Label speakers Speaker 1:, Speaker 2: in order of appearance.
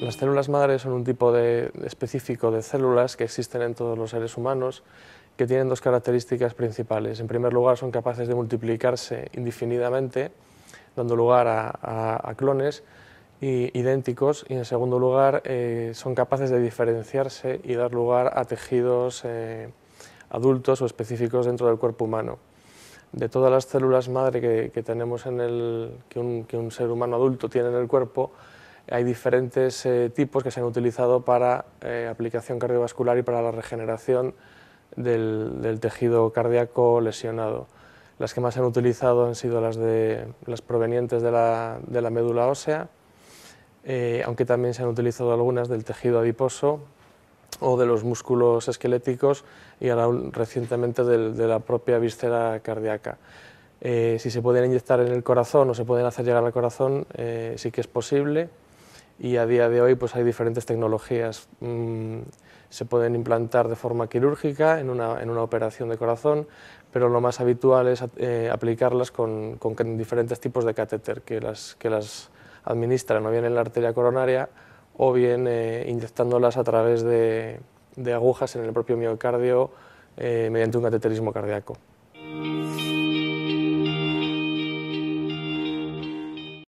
Speaker 1: Las células madre son un tipo específico de células que existen en todos los seres humanos que tienen dos características principales. En primer lugar, son capaces de multiplicarse indefinidamente, dando lugar a, clones idénticos. Y en segundo lugar, eh, son capaces de diferenciarse y dar lugar a tejidos eh, adultos o específicos dentro del cuerpo humano. De todas las células madre que, tenemos en el, que un ser humano adulto tiene en el cuerpo, hay diferentes eh, tipos que se han utilizado para eh, aplicación cardiovascular y para la regeneración del, tejido cardíaco lesionado. Las que más se han utilizado han sido las, de, las provenientes de la, médula ósea, eh, aunque también se han utilizado algunas del tejido adiposo o de los músculos esqueléticos y ahora recientemente de la propia víscera cardíaca. si se pueden inyectar en el corazón o se pueden hacer llegar al corazón, sí que es posible y a día de hoy pues hay diferentes tecnologías. Mm, se pueden implantar de forma quirúrgica en una, en una, operación de corazón, pero lo más habitual es eh, aplicarlas con, con, diferentes tipos de catéter que las, que las administran o bien en la arteria coronaria o bien eh, inyectándolas a través de, agujas en el propio miocardio eh, mediante un cateterismo cardíaco.